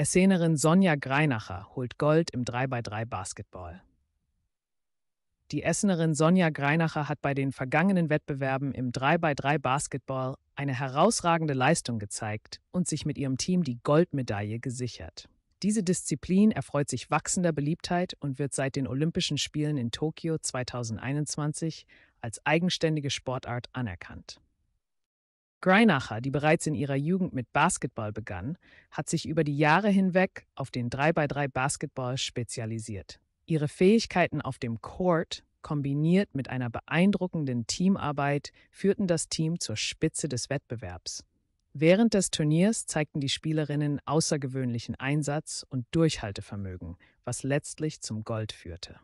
Essenerin Sonja Greinacher holt Gold im 3x3 Basketball. Die Essenerin Sonja Greinacher hat bei den vergangenen Wettbewerben im 3x3 Basketball eine herausragende Leistung gezeigt und sich mit ihrem Team die Goldmedaille gesichert. Diese Disziplin erfreut sich wachsender Beliebtheit und wird seit den Olympischen Spielen in Tokio 2021 als eigenständige Sportart anerkannt. Greinacher, die bereits in ihrer Jugend mit Basketball begann, hat sich über die Jahre hinweg auf den 3x3 Basketball spezialisiert. Ihre Fähigkeiten auf dem Court kombiniert mit einer beeindruckenden Teamarbeit führten das Team zur Spitze des Wettbewerbs. Während des Turniers zeigten die Spielerinnen außergewöhnlichen Einsatz und Durchhaltevermögen, was letztlich zum Gold führte.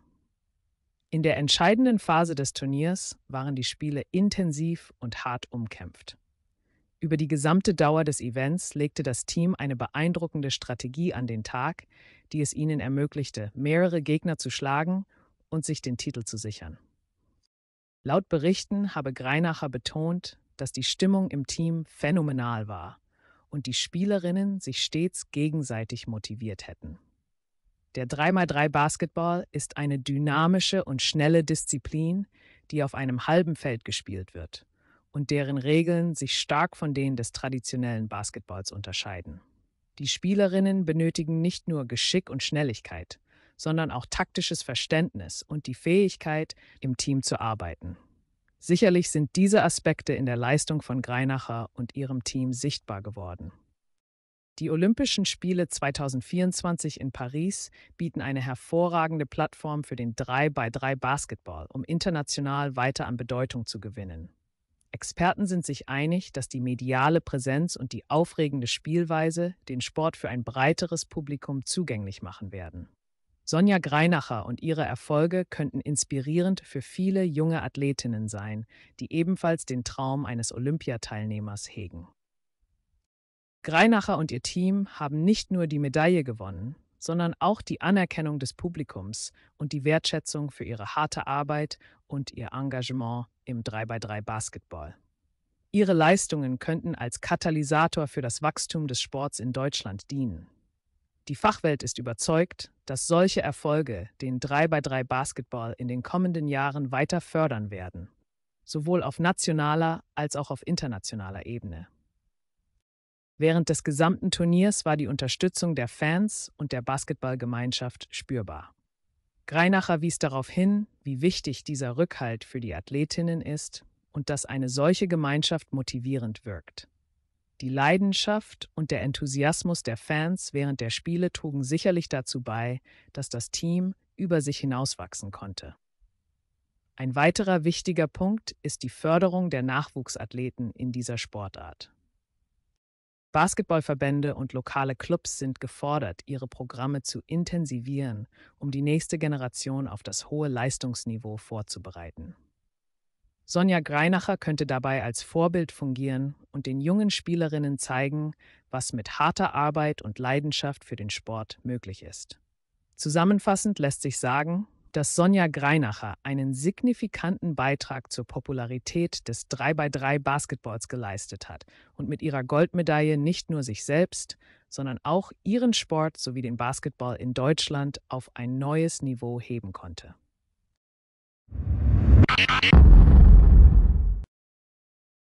In der entscheidenden Phase des Turniers waren die Spiele intensiv und hart umkämpft. Über die gesamte Dauer des Events legte das Team eine beeindruckende Strategie an den Tag, die es ihnen ermöglichte, mehrere Gegner zu schlagen und sich den Titel zu sichern. Laut Berichten habe Greinacher betont, dass die Stimmung im Team phänomenal war und die Spielerinnen sich stets gegenseitig motiviert hätten. Der 3x3 Basketball ist eine dynamische und schnelle Disziplin, die auf einem halben Feld gespielt wird und deren Regeln sich stark von denen des traditionellen Basketballs unterscheiden. Die Spielerinnen benötigen nicht nur Geschick und Schnelligkeit, sondern auch taktisches Verständnis und die Fähigkeit, im Team zu arbeiten. Sicherlich sind diese Aspekte in der Leistung von Greinacher und ihrem Team sichtbar geworden. Die Olympischen Spiele 2024 in Paris bieten eine hervorragende Plattform für den 3x3 Basketball, um international weiter an Bedeutung zu gewinnen. Experten sind sich einig, dass die mediale Präsenz und die aufregende Spielweise den Sport für ein breiteres Publikum zugänglich machen werden. Sonja Greinacher und ihre Erfolge könnten inspirierend für viele junge Athletinnen sein, die ebenfalls den Traum eines Olympiateilnehmers hegen. Greinacher und ihr Team haben nicht nur die Medaille gewonnen, sondern auch die Anerkennung des Publikums und die Wertschätzung für ihre harte Arbeit und ihr Engagement im 3x3 Basketball. Ihre Leistungen könnten als Katalysator für das Wachstum des Sports in Deutschland dienen. Die Fachwelt ist überzeugt, dass solche Erfolge den 3x3 Basketball in den kommenden Jahren weiter fördern werden, sowohl auf nationaler als auch auf internationaler Ebene. Während des gesamten Turniers war die Unterstützung der Fans und der Basketballgemeinschaft spürbar. Greinacher wies darauf hin, wie wichtig dieser Rückhalt für die Athletinnen ist und dass eine solche Gemeinschaft motivierend wirkt. Die Leidenschaft und der Enthusiasmus der Fans während der Spiele trugen sicherlich dazu bei, dass das Team über sich hinauswachsen konnte. Ein weiterer wichtiger Punkt ist die Förderung der Nachwuchsathleten in dieser Sportart. Basketballverbände und lokale Clubs sind gefordert, ihre Programme zu intensivieren, um die nächste Generation auf das hohe Leistungsniveau vorzubereiten. Sonja Greinacher könnte dabei als Vorbild fungieren und den jungen Spielerinnen zeigen, was mit harter Arbeit und Leidenschaft für den Sport möglich ist. Zusammenfassend lässt sich sagen, dass Sonja Greinacher einen signifikanten Beitrag zur Popularität des 3x3 Basketballs geleistet hat und mit ihrer Goldmedaille nicht nur sich selbst, sondern auch ihren Sport sowie den Basketball in Deutschland auf ein neues Niveau heben konnte.